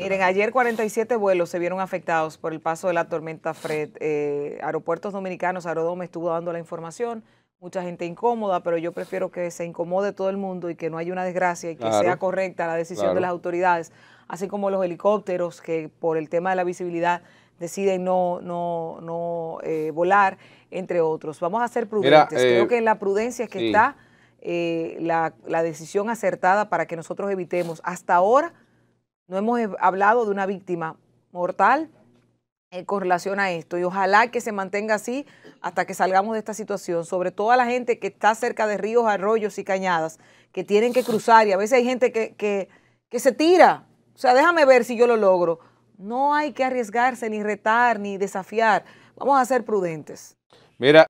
Miren, ayer 47 vuelos se vieron afectados por el paso de la tormenta Fred. Eh, aeropuertos dominicanos, Aerodome estuvo dando la información. Mucha gente incómoda, pero yo prefiero que se incomode todo el mundo y que no haya una desgracia y que sea correcta la decisión de las autoridades, así como los helicópteros que por el tema de la visibilidad deciden no, no, no eh, volar, entre otros. Vamos a ser prudentes. Eh, Creo que en la prudencia es que está la, la, decisión acertada para que nosotros evitemos hasta ahora no hemos hablado de una víctima mortal en eh, con relación a esto y ojalá que se mantenga así hasta que salgamos de esta situación, sobre todo a la gente que está cerca de ríos, arroyos y cañadas, que tienen que cruzar y a veces hay gente que, que se tira. O sea, déjame ver si yo lo logro. No hay que arriesgarse, ni retar, ni desafiar. Vamos a ser prudentes. Mira,